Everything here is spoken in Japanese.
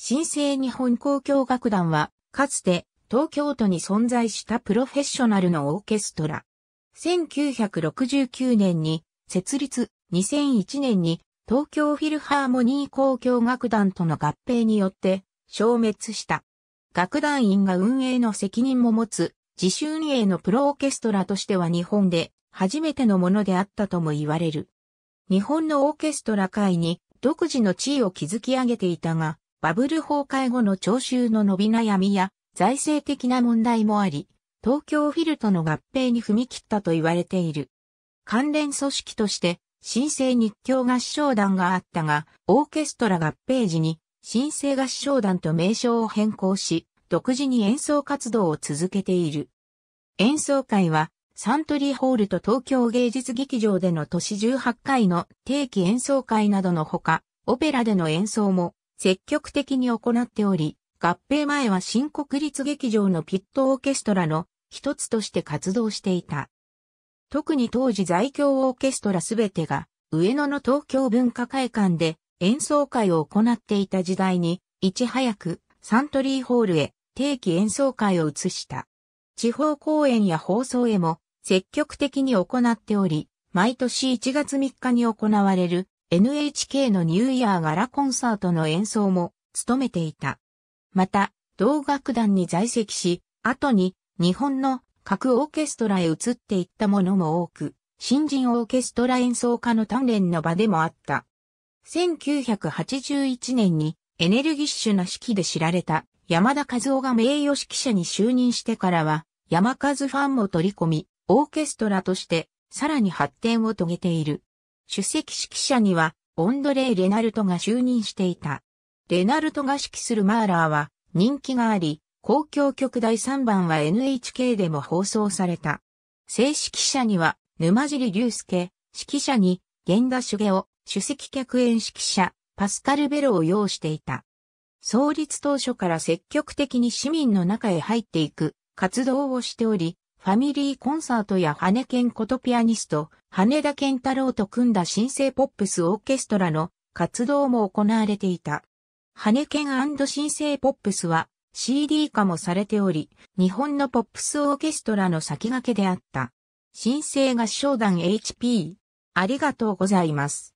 新生日本交響楽団は、かつて東京都に存在したプロフェッショナルのオーケストラ。1969年に設立、2001年に東京フィルハーモニー交響楽団との合併によって消滅した。楽団員が運営の責任も持つ自主運営のプロオーケストラとしては日本で初めてのものであったとも言われる。日本のオーケストラ界に独自の地位を築き上げていたが、バブル崩壊後の徴収の伸び悩みや財政的な問題もあり、東京フィルとの合併に踏み切ったと言われている。関連組織として、新生日教合唱団があったが、オーケストラ合併時に、新生合唱団と名称を変更し、独自に演奏活動を続けている。演奏会は、サントリーホールと東京芸術劇場での都市18回の定期演奏会などのほか、オペラでの演奏も積極的に行っており、合併前は新国立劇場のピットオーケストラの一つとして活動していた。特に当時在京オーケストラすべてが上野の東京文化会館で演奏会を行っていた時代に、いち早くサントリーホールへ定期演奏会を移した。地方公演や放送へも積極的に行っており、毎年1月3日に行われる NHK のニューイヤーガラコンサートの演奏も務めていた。また、同楽団に在籍し、後に日本の各オーケストラへ移っていったものも多く、新人オーケストラ演奏家の鍛錬の場でもあった。1981年にエネルギッシュな指揮で知られた山田和夫が名誉指揮者に就任してからは、山和ファンも取り込み、オーケストラとしてさらに発展を遂げている。主席指揮者には、オンドレイ・レナルトが就任していた。レナルトが指揮するマーラーは人気があり、公共局第3番は NHK でも放送された。正式者には、沼尻隆介、指揮者に、源田茂雄、主席客演指揮者、パスカルベロを要していた。創立当初から積極的に市民の中へ入っていく活動をしており、ファミリーコンサートや羽健ことピアニスト、羽田健太郎と組んだ新生ポップスオーケストラの活動も行われていた。羽健新生ポップスは CD 化もされており、日本のポップスオーケストラの先駆けであった。新生合唱団 HP。ありがとうございます。